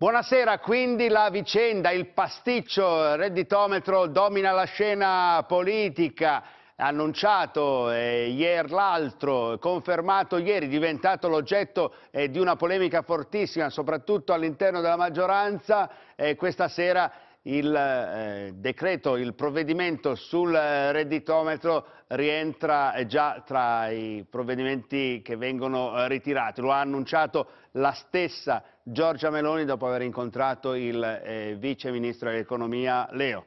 Buonasera, quindi la vicenda, il pasticcio il eh, redditometro domina la scena politica, annunciato eh, ieri l'altro, confermato ieri, diventato l'oggetto eh, di una polemica fortissima, soprattutto all'interno della maggioranza, eh, questa sera il eh, decreto, il provvedimento sul redditometro rientra eh, già tra i provvedimenti che vengono eh, ritirati. Lo ha annunciato la stessa Giorgia Meloni dopo aver incontrato il eh, vice ministro dell'economia Leo.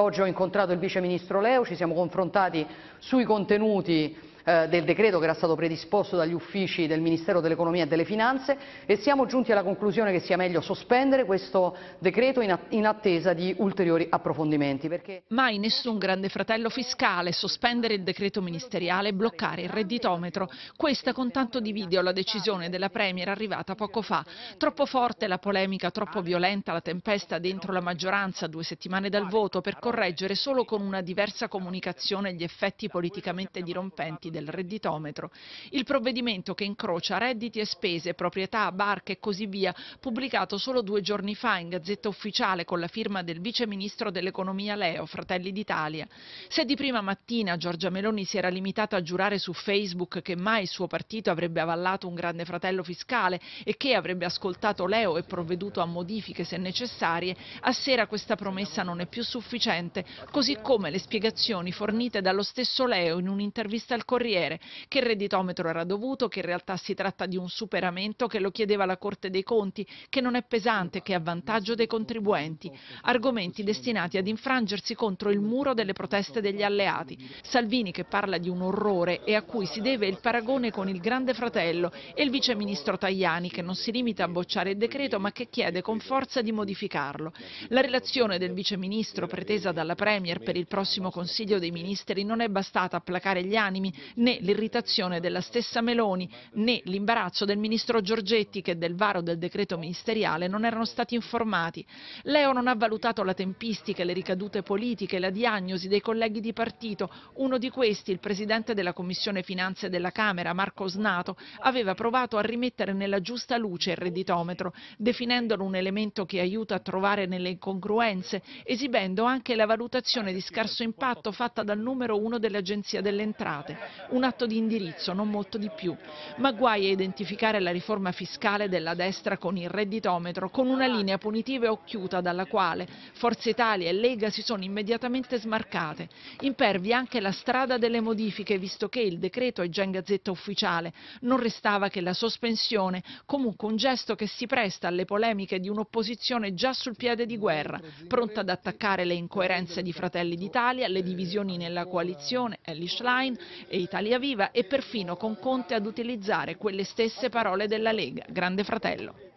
Oggi ho incontrato il vice ministro Leo, ci siamo confrontati sui contenuti eh, del decreto che era stato predisposto dagli uffici del Ministero dell'Economia e delle Finanze e siamo giunti alla conclusione che sia meglio sospendere questo decreto in, in attesa di ulteriori approfondimenti. Perché... Mai nessun grande fratello fiscale, sospendere il decreto ministeriale, e bloccare il redditometro. Questa con tanto di video la decisione della Premier arrivata poco fa. Troppo forte la polemica, troppo violenta la tempesta dentro la maggioranza due settimane dal voto per correggere solo con una diversa comunicazione gli effetti politicamente dirompenti del del redditometro, il provvedimento che incrocia redditi e spese, proprietà, barche e così via, pubblicato solo due giorni fa in Gazzetta Ufficiale con la firma del Vice Ministro dell'Economia Leo, Fratelli d'Italia. Se di prima mattina Giorgia Meloni si era limitata a giurare su Facebook che mai il suo partito avrebbe avallato un grande fratello fiscale e che avrebbe ascoltato Leo e provveduto a modifiche se necessarie, a sera questa promessa non è più sufficiente, così come le spiegazioni fornite dallo stesso Leo in un'intervista al Corriere Corriere, che il redditometro era dovuto, che in realtà si tratta di un superamento che lo chiedeva la Corte dei Conti, che non è pesante, che è a vantaggio dei contribuenti. Argomenti destinati ad infrangersi contro il muro delle proteste degli alleati. Salvini che parla di un orrore e a cui si deve il paragone con il Grande Fratello e il viceministro Tajani che non si limita a bocciare il decreto ma che chiede con forza di modificarlo. La relazione del viceministro pretesa dalla Premier per il prossimo Consiglio dei Ministri non è bastata a placare gli animi né l'irritazione della stessa Meloni né l'imbarazzo del ministro Giorgetti che del varo del decreto ministeriale non erano stati informati. Leo non ha valutato la tempistica, le ricadute politiche, la diagnosi dei colleghi di partito. Uno di questi, il presidente della Commissione Finanze della Camera, Marco Snato, aveva provato a rimettere nella giusta luce il redditometro, definendolo un elemento che aiuta a trovare nelle incongruenze, esibendo anche la valutazione di scarso impatto fatta dal numero uno dell'Agenzia delle Entrate un atto di indirizzo, non molto di più. Ma guai a identificare la riforma fiscale della destra con il redditometro, con una linea punitiva e occhiuta dalla quale Forza Italia e Lega si sono immediatamente smarcate. Impervi anche la strada delle modifiche, visto che il decreto è già in gazzetta ufficiale. Non restava che la sospensione, comunque un gesto che si presta alle polemiche di un'opposizione già sul piede di guerra, pronta ad attaccare le incoerenze di Fratelli d'Italia, le divisioni nella coalizione, Ellie Schlein e Italia Italia Viva e perfino con Conte ad utilizzare quelle stesse parole della Lega, Grande Fratello.